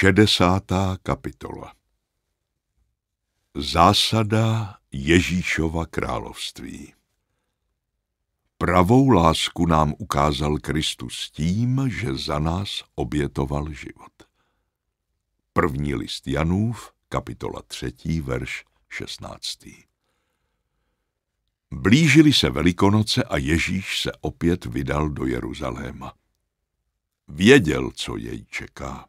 Šedesátá kapitola Zásada Ježíšova království Pravou lásku nám ukázal Kristus tím, že za nás obětoval život. První list Janův, kapitola 3, verš 16. Blížili se Velikonoce a Ježíš se opět vydal do Jeruzaléma. Věděl, co jej čeká.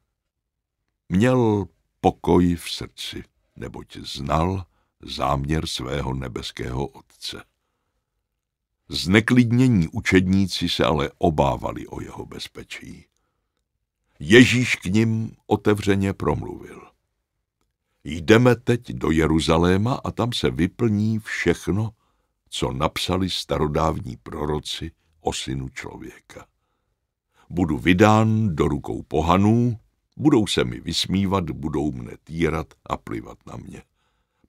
Měl pokoj v srdci, neboť znal záměr svého nebeského Otce. Zneklidnění učedníci se ale obávali o jeho bezpečí. Ježíš k ním otevřeně promluvil. Jdeme teď do Jeruzaléma a tam se vyplní všechno, co napsali starodávní proroci o synu člověka. Budu vydán do rukou pohanů, Budou se mi vysmívat, budou mne týrat a plivat na mě.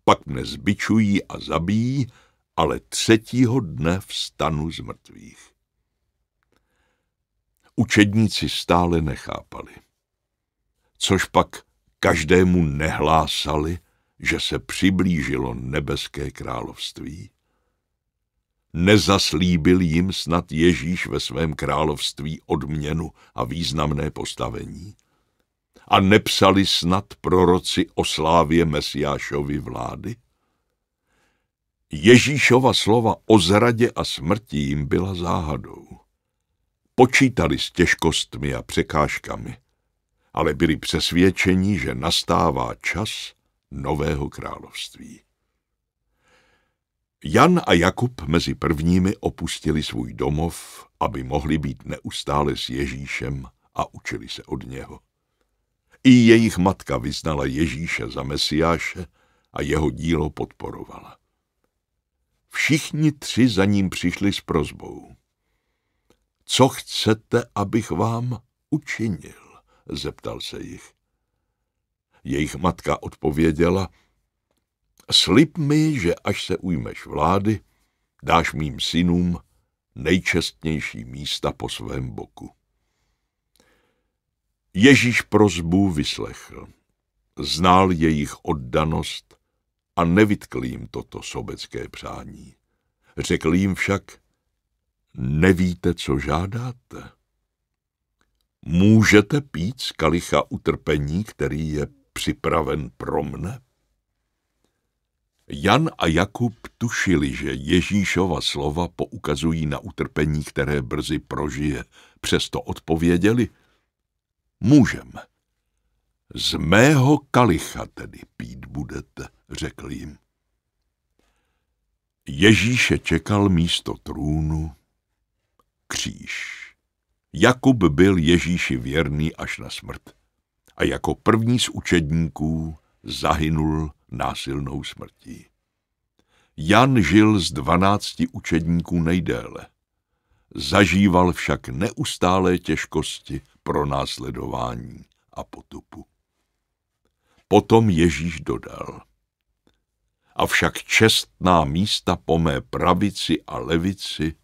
Pak mne zbičují a zabijí, ale třetího dne vstanu z mrtvých. Učedníci stále nechápali. Což pak každému nehlásali, že se přiblížilo nebeské království? Nezaslíbil jim snad Ježíš ve svém království odměnu a významné postavení? a nepsali snad proroci o slávě Mesiášovi vlády? Ježíšova slova o zradě a smrti jim byla záhadou. Počítali s těžkostmi a překážkami, ale byli přesvědčeni, že nastává čas nového království. Jan a Jakub mezi prvními opustili svůj domov, aby mohli být neustále s Ježíšem a učili se od něho. I jejich matka vyznala Ježíše za Mesiáše a jeho dílo podporovala. Všichni tři za ním přišli s prozbou. Co chcete, abych vám učinil? zeptal se jich. Jejich matka odpověděla, slib mi, že až se ujmeš vlády, dáš mým synům nejčestnější místa po svém boku. Ježíš prozbu vyslechl, znal jejich oddanost a nevytkl jim toto sobecké přání. Řekl jim však, nevíte, co žádáte. Můžete pít z kalicha utrpení, který je připraven pro mne? Jan a Jakub tušili, že Ježíšova slova poukazují na utrpení, které brzy prožije. Přesto odpověděli – mužem. Z mého kalicha tedy pít budete, řekl jim. Ježíše čekal místo trůnu kříž. Jakub byl Ježíši věrný až na smrt a jako první z učedníků zahynul násilnou smrtí. Jan žil z dvanácti učedníků nejdéle. Zažíval však neustálé těžkosti pronásledování a potupu. Potom Ježíš dodal. Avšak čestná místa po mé pravici a levici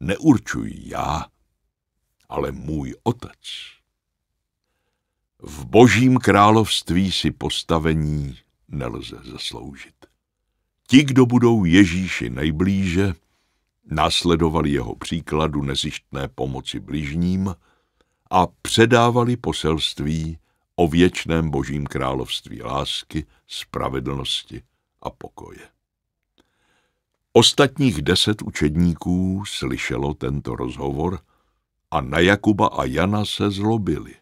neurčuji já, ale můj otec. V božím království si postavení nelze zasloužit. Ti, kdo budou Ježíši nejblíže, následovali jeho příkladu nezištné pomoci bližním – a předávali poselství o věčném božím království lásky, spravedlnosti a pokoje. Ostatních deset učedníků slyšelo tento rozhovor a na Jakuba a Jana se zlobili.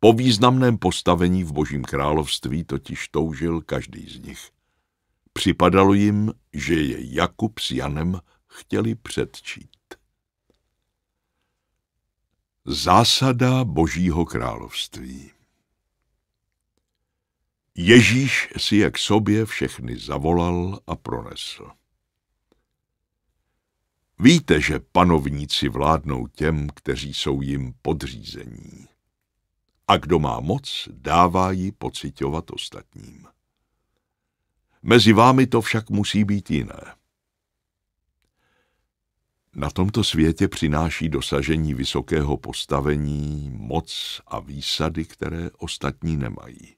Po významném postavení v Božím království totiž toužil každý z nich. Připadalo jim, že je Jakub s Janem chtěli předčít. Zásada Božího království Ježíš si jak sobě všechny zavolal a pronesl. Víte, že panovníci vládnou těm, kteří jsou jim podřízení. A kdo má moc, dává ji pocitovat ostatním. Mezi vámi to však musí být jiné na tomto světě přináší dosažení vysokého postavení, moc a výsady, které ostatní nemají.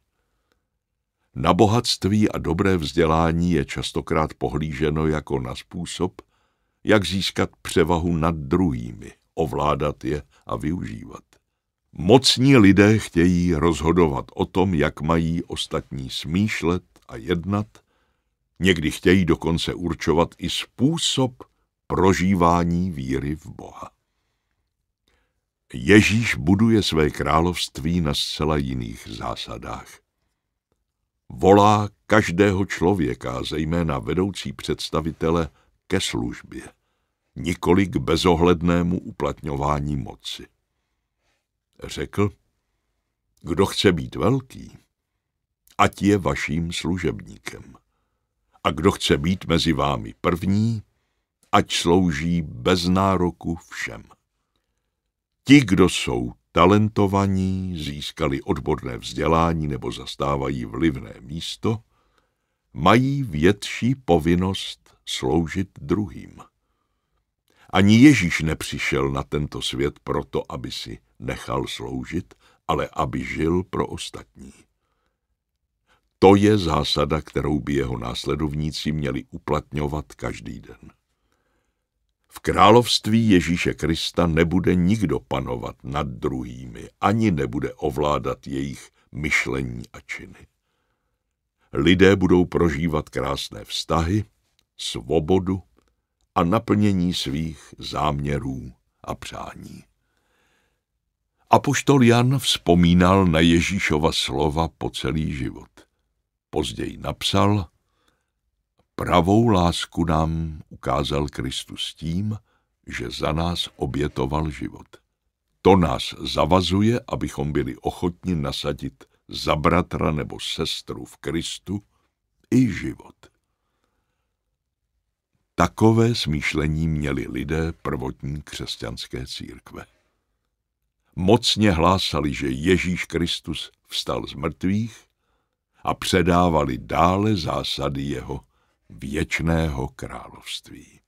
Na bohatství a dobré vzdělání je častokrát pohlíženo jako na způsob, jak získat převahu nad druhými, ovládat je a využívat. Mocní lidé chtějí rozhodovat o tom, jak mají ostatní smýšlet a jednat, někdy chtějí dokonce určovat i způsob, prožívání víry v Boha. Ježíš buduje své království na zcela jiných zásadách. Volá každého člověka, zejména vedoucí představitele, ke službě, nikoli k bezohlednému uplatňování moci. Řekl, kdo chce být velký, ať je vaším služebníkem. A kdo chce být mezi vámi první, ať slouží bez nároku všem. Ti, kdo jsou talentovaní, získali odborné vzdělání nebo zastávají vlivné místo, mají větší povinnost sloužit druhým. Ani Ježíš nepřišel na tento svět proto, aby si nechal sloužit, ale aby žil pro ostatní. To je zásada, kterou by jeho následovníci měli uplatňovat každý den. V království Ježíše Krista nebude nikdo panovat nad druhými, ani nebude ovládat jejich myšlení a činy. Lidé budou prožívat krásné vztahy, svobodu a naplnění svých záměrů a přání. Apoštol Jan vzpomínal na Ježíšova slova po celý život. Později napsal, Pravou lásku nám ukázal Kristus tím, že za nás obětoval život. To nás zavazuje, abychom byli ochotni nasadit za bratra nebo sestru v Kristu i život. Takové smýšlení měli lidé prvotní křesťanské církve. Mocně hlásali, že Ježíš Kristus vstal z mrtvých a předávali dále zásady jeho věčného království.